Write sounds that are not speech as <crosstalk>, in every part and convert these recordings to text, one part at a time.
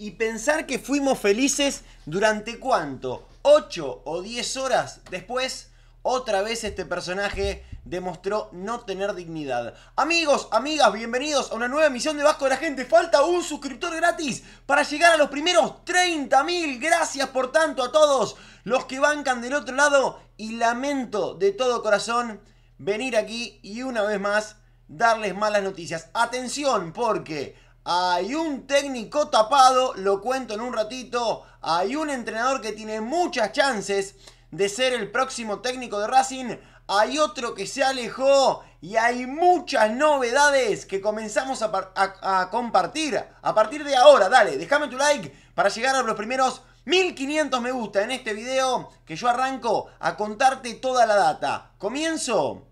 y pensar que fuimos felices durante cuánto, 8 o 10 horas después, otra vez este personaje demostró no tener dignidad. Amigos, amigas, bienvenidos a una nueva emisión de Vasco de la Gente. Falta un suscriptor gratis para llegar a los primeros 30.000. Gracias por tanto a todos los que bancan del otro lado y lamento de todo corazón venir aquí y una vez más darles malas noticias. Atención porque hay un técnico tapado, lo cuento en un ratito. Hay un entrenador que tiene muchas chances de ser el próximo técnico de Racing. Hay otro que se alejó y hay muchas novedades que comenzamos a, compartir a partir de ahora. Dale, déjame tu like para llegar a los primeros 1500 me gusta en este video que yo arranco a contarte toda la data. Comienzo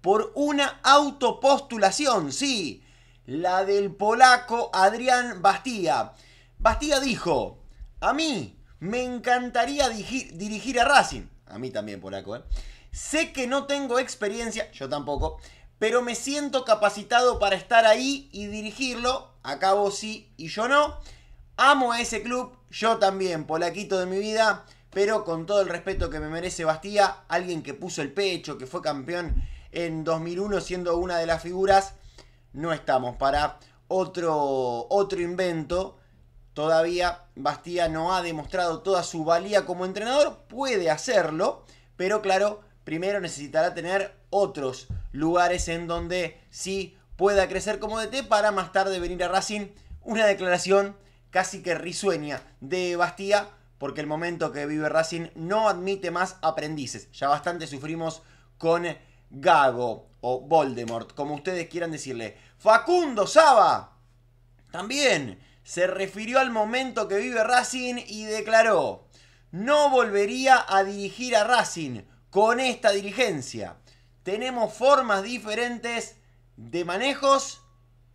por una autopostulación, sí la del polaco Adrián Bastía. Bastía dijo, a mí me encantaría dirigir a Racing, a mí también polaco, ¿eh? sé que no tengo experiencia, yo tampoco, pero me siento capacitado para estar ahí y dirigirlo, Acabo sí y yo no, amo a ese club, yo también, polaquito de mi vida, pero con todo el respeto que me merece Bastía, alguien que puso el pecho, que fue campeón en 2001 siendo una de las figuras, no estamos para otro, otro invento. Todavía Bastía no ha demostrado toda su valía como entrenador, puede hacerlo, pero claro, primero necesitará tener otros lugares en donde sí pueda crecer como DT para más tarde venir a Racing. Una declaración casi que risueña de Bastía, porque el momento que vive Racing no admite más aprendices. Ya bastante sufrimos con Gago o Voldemort, como ustedes quieran decirle. Facundo Saba también se refirió al momento que vive Racing y declaró, no volvería a dirigir a Racing con esta dirigencia. Tenemos formas diferentes de manejos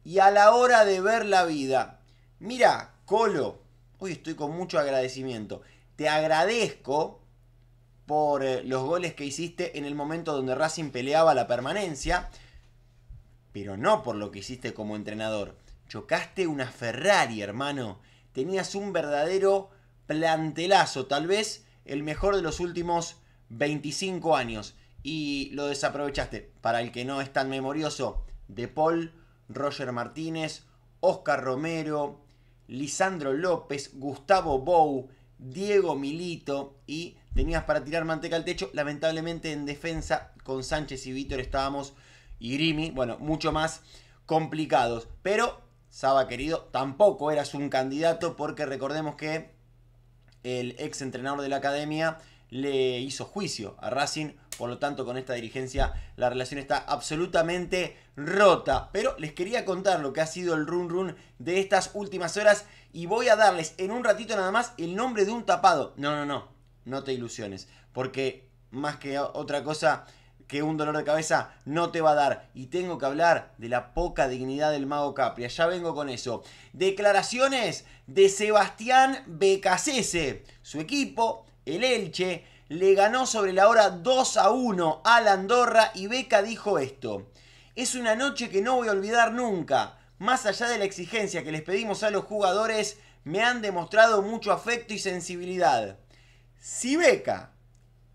y a la hora de ver la vida. Mira, Colo, hoy estoy con mucho agradecimiento. Te agradezco por eh, los goles que hiciste en el momento donde Racing peleaba la permanencia, pero no por lo que hiciste como entrenador. Chocaste una Ferrari, hermano. Tenías un verdadero plantelazo, tal vez el mejor de los últimos 25 años. Y lo desaprovechaste. Para el que no es tan memorioso, De Paul, Roger Martínez, Oscar Romero, Lisandro López, Gustavo Bou, Diego Milito y tenías para tirar manteca al techo. Lamentablemente en defensa con Sánchez y Víctor estábamos y bueno, mucho más complicados. Pero Saba querido, tampoco eras un candidato porque recordemos que el ex entrenador de la academia le hizo juicio a Racing. Por lo tanto, con esta dirigencia la relación está absolutamente rota. Pero les quería contar lo que ha sido el run run de estas últimas horas. Y voy a darles en un ratito nada más el nombre de un tapado. No, no, no no te ilusiones, porque más que otra cosa que un dolor de cabeza no te va a dar. Y tengo que hablar de la poca dignidad del mago Capria. Ya vengo con eso. Declaraciones de Sebastián Becasese. Su equipo, el Elche, le ganó sobre la hora 2 a 1 a la Andorra y Beca dijo esto. Es una noche que no voy a olvidar nunca. Más allá de la exigencia que les pedimos a los jugadores, me han demostrado mucho afecto y sensibilidad. Si Beca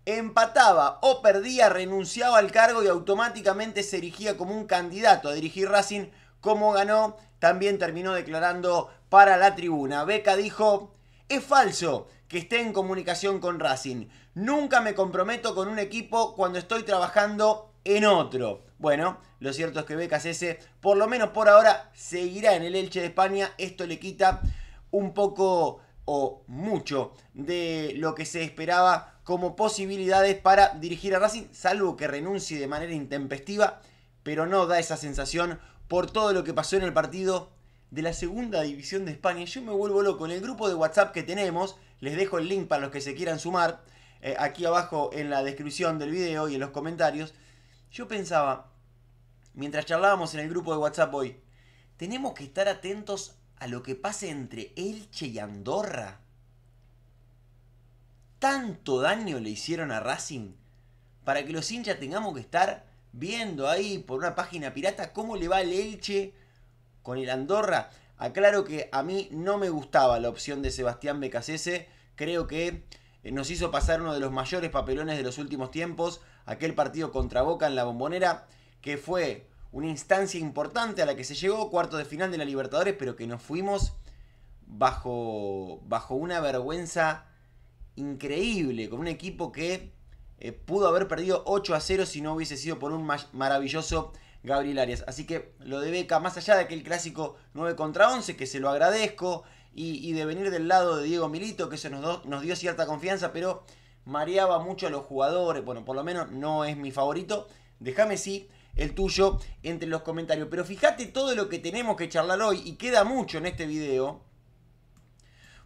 empataba o perdía, renunciaba al cargo y automáticamente se erigía como un candidato a dirigir Racing, como ganó, también terminó declarando para la tribuna. Beca dijo, es falso que esté en comunicación con Racing. Nunca me comprometo con un equipo cuando estoy trabajando en otro. Bueno, lo cierto es que Beca ese, por lo menos por ahora, seguirá en el Elche de España. Esto le quita un poco o mucho de lo que se esperaba como posibilidades para dirigir a Racing, salvo que renuncie de manera intempestiva, pero no da esa sensación por todo lo que pasó en el partido de la segunda división de España. Yo me vuelvo loco. En el grupo de WhatsApp que tenemos, les dejo el link para los que se quieran sumar, eh, aquí abajo en la descripción del video y en los comentarios. Yo pensaba, mientras charlábamos en el grupo de WhatsApp hoy, tenemos que estar atentos a lo que pase entre Elche y Andorra. Tanto daño le hicieron a Racing para que los hinchas tengamos que estar viendo ahí por una página pirata cómo le va el Elche con el Andorra. Aclaro que a mí no me gustaba la opción de Sebastián Becasese. Creo que eh, nos hizo pasar uno de los mayores papelones de los últimos tiempos. Aquel partido contra Boca en la bombonera, que fue una instancia importante a la que se llegó, cuarto de final de la Libertadores, pero que nos fuimos bajo, bajo una vergüenza increíble, con un equipo que eh, pudo haber perdido 8 a 0 si no hubiese sido por un maravilloso Gabriel Arias. Así que lo de Beca, más allá de aquel clásico 9 contra 11, que se lo agradezco, y, de venir del lado de Diego Milito, que eso nos, nos dio cierta confianza, pero mareaba mucho a los jugadores, bueno, por lo menos no es mi favorito. Déjame sí el tuyo entre los comentarios. Pero fíjate todo lo que tenemos que charlar hoy y queda mucho en este video.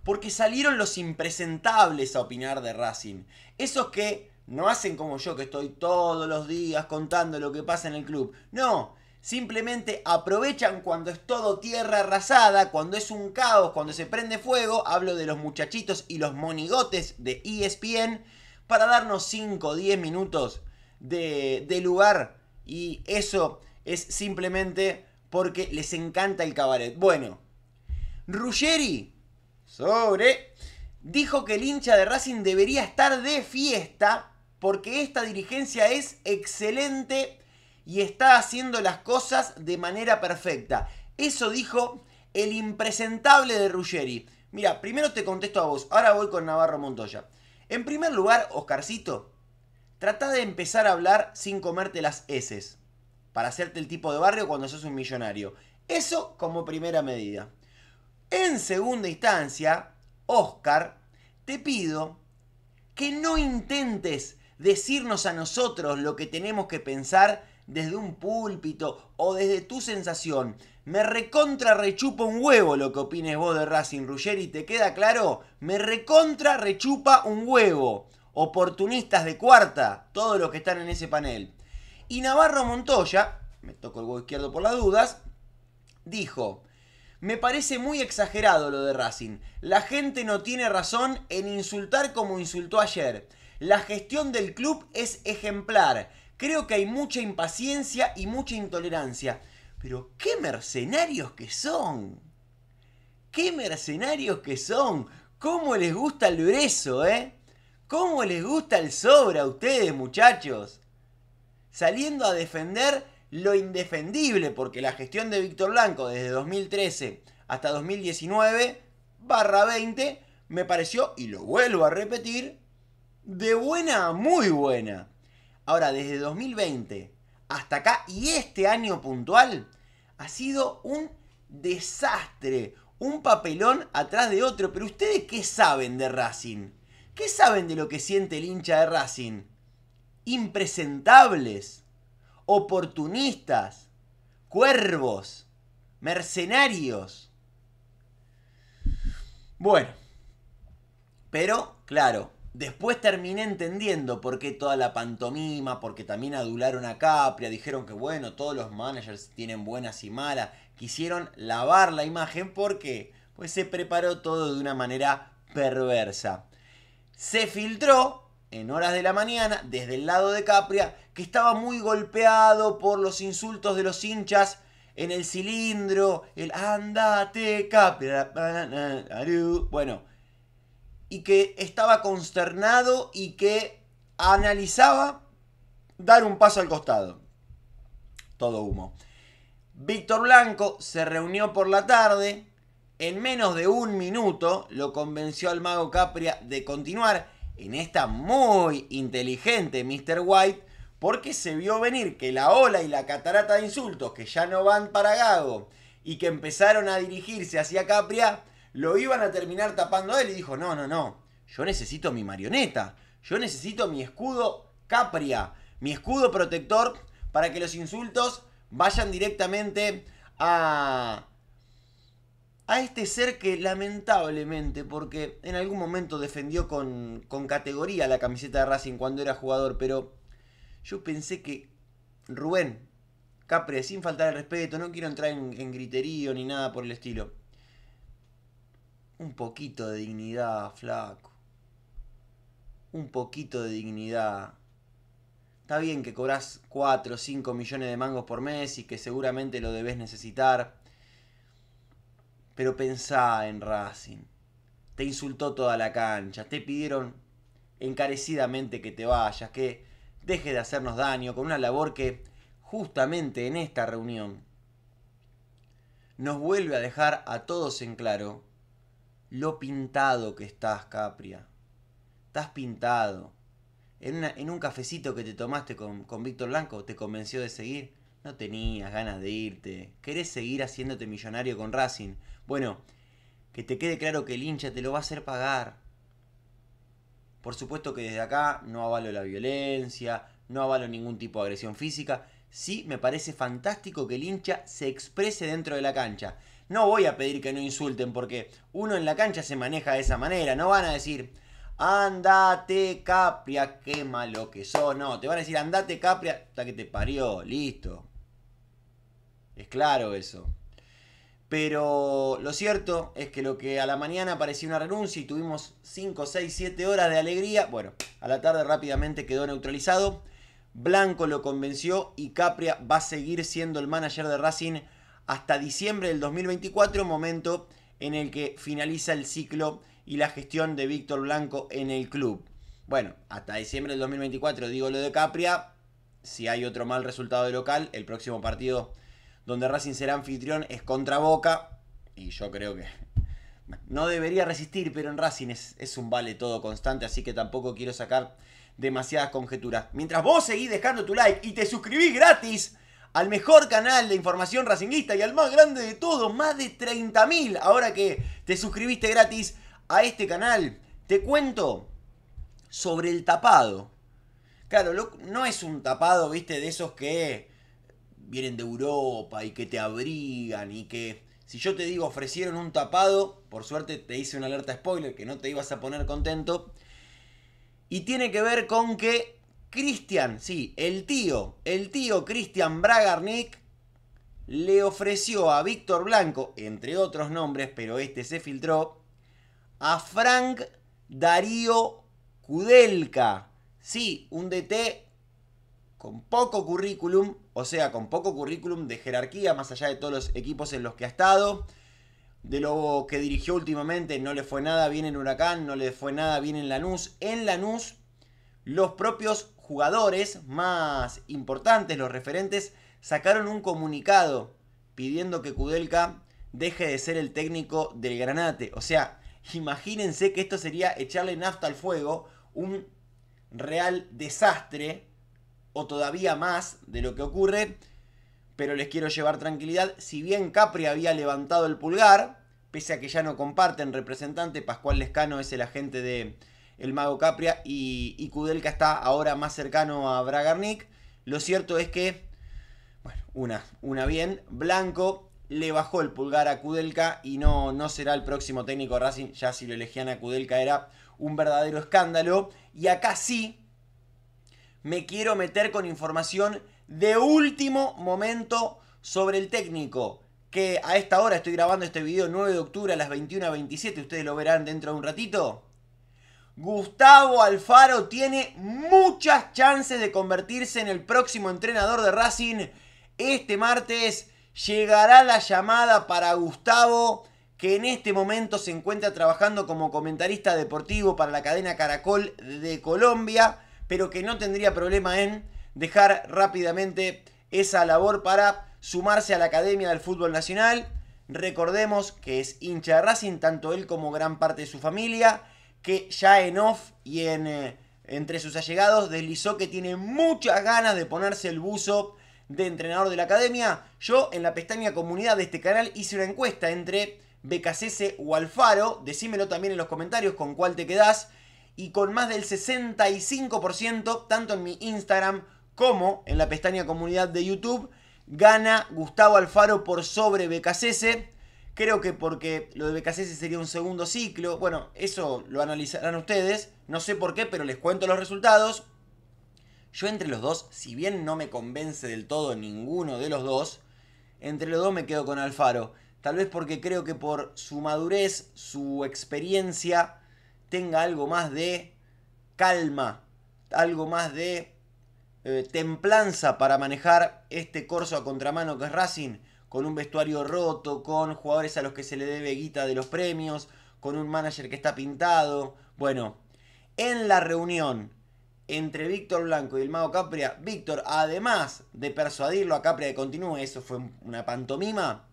Porque salieron los impresentables a opinar de Racing. Esos que no hacen como yo, que estoy todos los días contando lo que pasa en el club. No, simplemente aprovechan cuando es todo tierra arrasada, cuando es un caos, cuando se prende fuego, hablo de los muchachitos y los monigotes de ESPN, para darnos 5 o 10 minutos de, de, lugar y eso es simplemente porque les encanta el cabaret. Bueno, Ruggeri, sobre, dijo que el hincha de Racing debería estar de fiesta porque esta dirigencia es excelente y está haciendo las cosas de manera perfecta. Eso dijo el impresentable de Ruggeri. Mira, primero te contesto a vos, ahora voy con Navarro Montoya. En primer lugar, Oscarcito, Trata de empezar a hablar sin comerte las S para hacerte el tipo de barrio cuando sos un millonario. Eso como primera medida. En segunda instancia, Oscar, te pido que no intentes decirnos a nosotros lo que tenemos que pensar desde un púlpito o desde tu sensación. Me recontra rechupa un huevo lo que opines vos de Racing y ¿te queda claro? Me recontra rechupa un huevo oportunistas de cuarta, todos los que están en ese panel. Y Navarro Montoya, me toco el huevo izquierdo por las dudas, dijo, me parece muy exagerado lo de Racing. La gente no tiene razón en insultar como insultó ayer. La gestión del club es ejemplar. Creo que hay mucha impaciencia y mucha intolerancia. Pero qué mercenarios que son. Qué mercenarios que son. ¿Cómo les gusta el brezo, eh? ¿Cómo les gusta el sobra a ustedes, muchachos? Saliendo a defender lo indefendible, porque la gestión de Víctor Blanco desde 2013 hasta 2019, barra 20, me pareció, y lo vuelvo a repetir, de buena a muy buena. Ahora, desde 2020 hasta acá y este año puntual, ha sido un desastre, un papelón atrás de otro. Pero ustedes qué saben de Racing? ¿Qué saben de lo que siente el hincha de Racing? Impresentables, oportunistas, cuervos, mercenarios. Bueno, pero claro, después terminé entendiendo por qué toda la pantomima, porque también adularon a Capria, dijeron que bueno, todos los managers tienen buenas y malas, quisieron lavar la imagen porque pues, se preparó todo de una manera perversa se filtró en horas de la mañana desde el lado de Capria que estaba muy golpeado por los insultos de los hinchas en el cilindro, el andate Capria. Bueno, y que estaba consternado y que analizaba dar un paso al costado. Todo humo. Víctor Blanco se reunió por la tarde en menos de un minuto lo convenció al mago Capria de continuar en esta muy inteligente Mr. White porque se vio venir que la ola y la catarata de insultos que ya no van para Gago y que empezaron a dirigirse hacia Capria, lo iban a terminar tapando él y dijo, no, no, no, yo necesito mi marioneta, yo necesito mi escudo Capria, mi escudo protector para que los insultos vayan directamente a a este ser que lamentablemente, porque en algún momento defendió con, categoría la camiseta de Racing cuando era jugador, pero yo pensé que Rubén Capre, sin faltar el respeto, no quiero entrar en, en griterío ni nada por el estilo. Un poquito de dignidad, flaco. Un poquito de dignidad. Está bien que cobras 4 o 5 millones de mangos por mes y que seguramente lo debes necesitar. Pero pensá en Racing. Te insultó toda la cancha, te pidieron encarecidamente que te vayas, que dejes de hacernos daño con una labor que justamente en esta reunión nos vuelve a dejar a todos en claro lo pintado que estás, Capria. Estás pintado. En, un cafecito que te tomaste con, con Víctor Blanco te convenció de seguir no tenías ganas de irte, querés seguir haciéndote millonario con Racing. Bueno, que te quede claro que el hincha te lo va a hacer pagar. Por supuesto que desde acá no avalo la violencia, no avalo ningún tipo de agresión física. Sí me parece fantástico que el hincha se exprese dentro de la cancha. No voy a pedir que no insulten porque uno en la cancha se maneja de esa manera. No van a decir, andate Capria, qué malo que sos. No, te van a decir, andate Capria, hasta que te parió, listo. Es claro eso. Pero lo cierto es que lo que a la mañana parecía una renuncia y tuvimos 5, 6, 7 horas de alegría, bueno, a la tarde rápidamente quedó neutralizado. Blanco lo convenció y Capria va a seguir siendo el manager de Racing hasta diciembre del 2024, momento en el que finaliza el ciclo y la gestión de Víctor Blanco en el club. Bueno, hasta diciembre del 2024 digo lo de Capria. Si hay otro mal resultado de local, el próximo partido donde Racing será anfitrión, es contra Boca. Y yo creo que <laughs> no debería resistir, pero en Racing es, un vale todo constante, así que tampoco quiero sacar demasiadas conjeturas. Mientras vos seguís dejando tu like y te suscribís gratis al mejor canal de información racinguista y al más grande de todos, más de 30.000 ahora que te suscribiste gratis a este canal, te cuento sobre el tapado. Claro, no es un tapado, viste, de esos que vienen de Europa y que te abrigan y que si yo te digo ofrecieron un tapado, por suerte te hice una alerta spoiler que no te ibas a poner contento. Y tiene que ver con que Cristian, sí, el tío, el tío Cristian Bragarnik le ofreció a Víctor Blanco, entre otros nombres, pero este se filtró, a Frank Darío Kudelka. Sí, un DT con poco currículum, o sea, con poco currículum de jerarquía, más allá de todos los equipos en los que ha estado. De lo que dirigió últimamente, no le fue nada bien en Huracán, no le fue nada bien en Lanús. En Lanús, los propios jugadores más importantes, los referentes, sacaron un comunicado pidiendo que Kudelka deje de ser el técnico del Granate. O sea, imagínense que esto sería echarle nafta al fuego, un real desastre o todavía más de lo que ocurre, pero les quiero llevar tranquilidad. Si bien Capri había levantado el pulgar, pese a que ya no comparten representante, Pascual Lescano es el agente de el mago Capria y, y Kudelka está ahora más cercano a Bragarnik. Lo cierto es que, bueno, una, una bien, Blanco le bajó el pulgar a Kudelka y no, no será el próximo técnico Racing, ya si lo elegían a Kudelka era un verdadero escándalo. Y acá sí, me quiero meter con información de último momento sobre el técnico. Que a esta hora estoy grabando este video 9 de octubre a las 21.27, ustedes lo verán dentro de un ratito. Gustavo Alfaro tiene muchas chances de convertirse en el próximo entrenador de Racing. Este martes llegará la llamada para Gustavo, que en este momento se encuentra trabajando como comentarista deportivo para la cadena Caracol de Colombia pero que no tendría problema en dejar rápidamente esa labor para sumarse a la Academia del Fútbol Nacional. Recordemos que es hincha de Racing, tanto él como gran parte de su familia, que ya en off y en, eh, entre sus allegados deslizó que tiene muchas ganas de ponerse el buzo de entrenador de la academia. Yo en la pestaña comunidad de este canal hice una encuesta entre Becasese o Alfaro, decímelo también en los comentarios con cuál te quedás y con más del 65%, tanto en mi Instagram como en la pestaña comunidad de YouTube, gana Gustavo Alfaro por sobre BKCS. Creo que porque lo de BKCS sería un segundo ciclo. Bueno, eso lo analizarán ustedes. No sé por qué, pero les cuento los resultados. Yo entre los dos, si bien no me convence del todo ninguno de los dos, entre los dos me quedo con Alfaro. Tal vez porque creo que por su madurez, su experiencia, tenga algo más de calma, algo más de eh, templanza para manejar este corso a contramano que es Racing, con un vestuario roto, con jugadores a los que se le debe guita de los premios, con un manager que está pintado. Bueno, en la reunión entre Víctor Blanco y el mago Capria, Víctor, además de persuadirlo a Capria de continúe, eso fue una pantomima,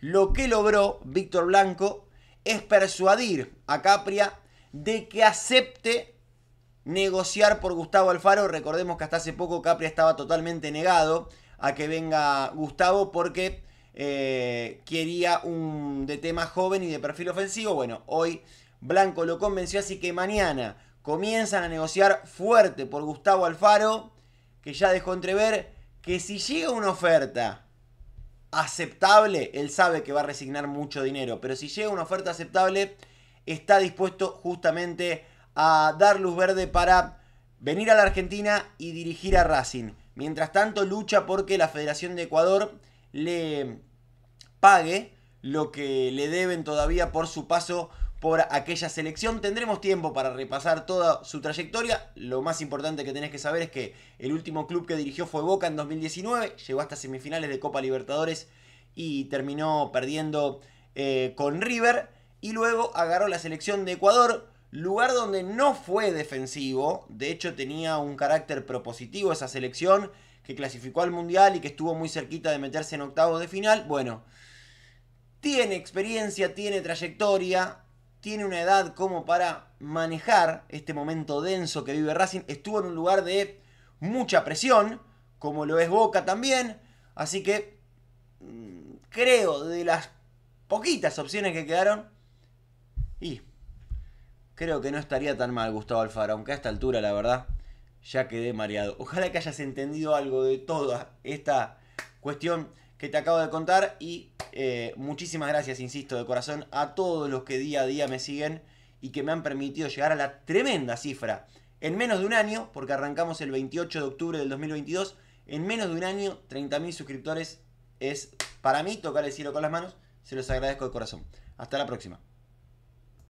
lo que logró Víctor Blanco es persuadir a Capria de que acepte negociar por Gustavo Alfaro. Recordemos que hasta hace poco Capria estaba totalmente negado a que venga Gustavo porque eh, quería un de tema joven y de perfil ofensivo. Bueno, hoy Blanco lo convenció, así que mañana comienzan a negociar fuerte por Gustavo Alfaro, que ya dejó entrever que si llega una oferta aceptable, él sabe que va a resignar mucho dinero, pero si llega una oferta aceptable, está dispuesto justamente a dar luz verde para venir a la Argentina y dirigir a Racing. Mientras tanto lucha porque la Federación de Ecuador le pague lo que le deben todavía por su paso por aquella selección. Tendremos tiempo para repasar toda su trayectoria. Lo más importante que tenés que saber es que el último club que dirigió fue Boca en 2019. Llegó hasta semifinales de Copa Libertadores y terminó perdiendo eh, con River y luego agarró la selección de Ecuador, lugar donde no fue defensivo, de hecho tenía un carácter propositivo esa selección, que clasificó al Mundial y que estuvo muy cerquita de meterse en octavos de final, bueno, tiene experiencia, tiene trayectoria, tiene una edad como para manejar este momento denso que vive Racing, estuvo en un lugar de mucha presión, como lo es Boca también, así que mm, creo de las poquitas opciones que quedaron, y creo que no estaría tan mal Gustavo Alfaro, aunque a esta altura, la verdad, ya quedé mareado. Ojalá que hayas entendido algo de toda esta cuestión que te acabo de contar y eh, muchísimas gracias, insisto, de corazón a todos los que día a día me siguen y que me han permitido llegar a la tremenda cifra. En menos de un año, porque arrancamos el 28 de octubre del 2022, en menos de un año 30.000 suscriptores es para mí tocar el cielo con las manos. Se los agradezco de corazón. Hasta la próxima.